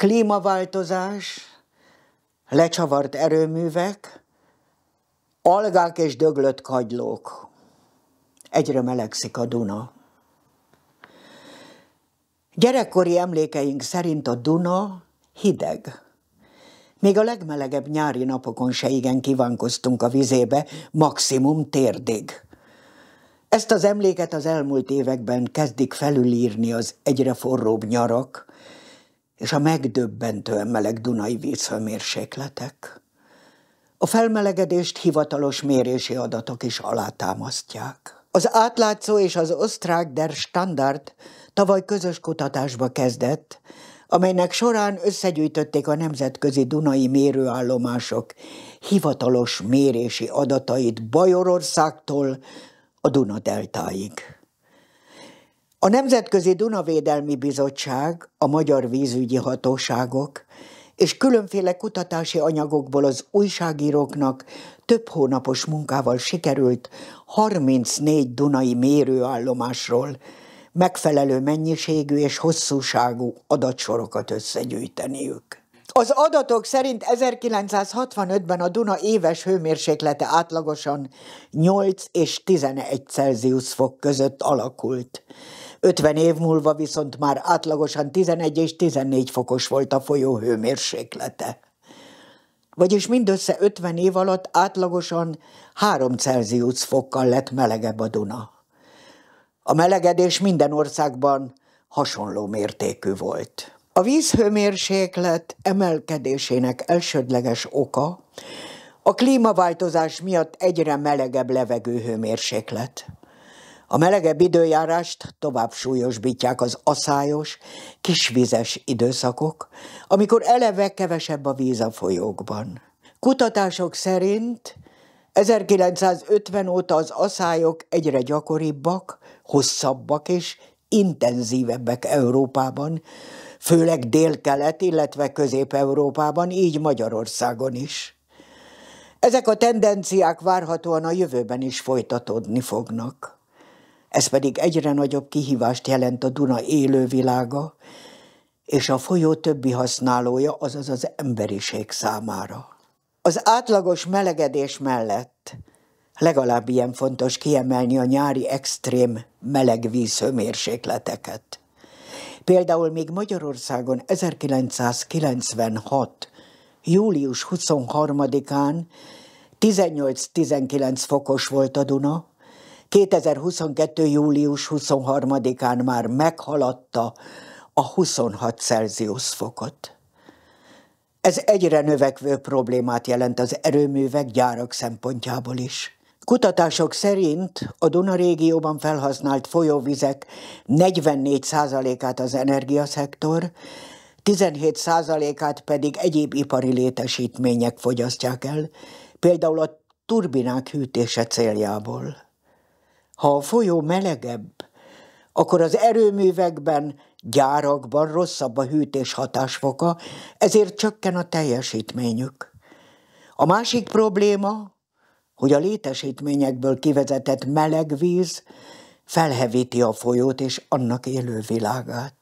klímaváltozás, lecsavart erőművek, algák és döglött kagylók. Egyre melegszik a Duna. Gyerekkori emlékeink szerint a Duna hideg. Még a legmelegebb nyári napokon se igen kívánkoztunk a vizébe, maximum térdig. Ezt az emléket az elmúlt években kezdik felülírni az egyre forróbb nyarak, és a megdöbbentően meleg Dunai vízhőmérsékletek. A felmelegedést hivatalos mérési adatok is alátámasztják. Az átlátszó és az osztrák Der Standard tavaly közös kutatásba kezdett, amelynek során összegyűjtötték a nemzetközi Dunai mérőállomások hivatalos mérési adatait Bajorországtól a Dunadeltáig. A Nemzetközi Dunavédelmi Bizottság, a Magyar Vízügyi Hatóságok és különféle kutatási anyagokból az újságíróknak több hónapos munkával sikerült 34 dunai mérőállomásról megfelelő mennyiségű és hosszúságú adatsorokat összegyűjteniük. Az adatok szerint 1965-ben a Duna éves hőmérséklete átlagosan 8 és 11 Celsius fok között alakult. 50 év múlva viszont már átlagosan 11 és 14 fokos volt a folyó hőmérséklete. Vagyis mindössze 50 év alatt átlagosan 3 Celsius fokkal lett melegebb a Duna. A melegedés minden országban hasonló mértékű volt. A vízhőmérséklet emelkedésének elsődleges oka a klímaváltozás miatt egyre melegebb levegőhőmérséklet. A melegebb időjárást tovább súlyosbítják az aszályos, kisvizes időszakok, amikor eleve kevesebb a víz a folyókban. Kutatások szerint 1950 óta az aszályok egyre gyakoribbak, hosszabbak és intenzívebbek Európában, főleg Dél-Kelet, illetve közép-európában, így Magyarországon is. Ezek a tendenciák várhatóan a jövőben is folytatódni fognak. Ez pedig egyre nagyobb kihívást jelent a Duna élővilága és a folyó többi használója, azaz az emberiség számára. Az átlagos melegedés mellett legalább ilyen fontos kiemelni a nyári extrém meleg vízhőmérsékleteket. Például még Magyarországon 1996. július 23-án 18-19 fokos volt a Duna, 2022. július 23-án már meghaladta a 26 Celsius fokot. Ez egyre növekvő problémát jelent az erőművek gyárak szempontjából is. Kutatások szerint a Duna régióban felhasznált folyóvizek 44%-át az energiaszektor, 17%-át pedig egyéb ipari létesítmények fogyasztják el, például a turbinák hűtése céljából. Ha a folyó melegebb, akkor az erőművekben, gyárakban rosszabb a hűtés hatásfoka, ezért csökken a teljesítményük. A másik probléma, hogy a létesítményekből kivezetett meleg víz felhevíti a folyót és annak élővilágát.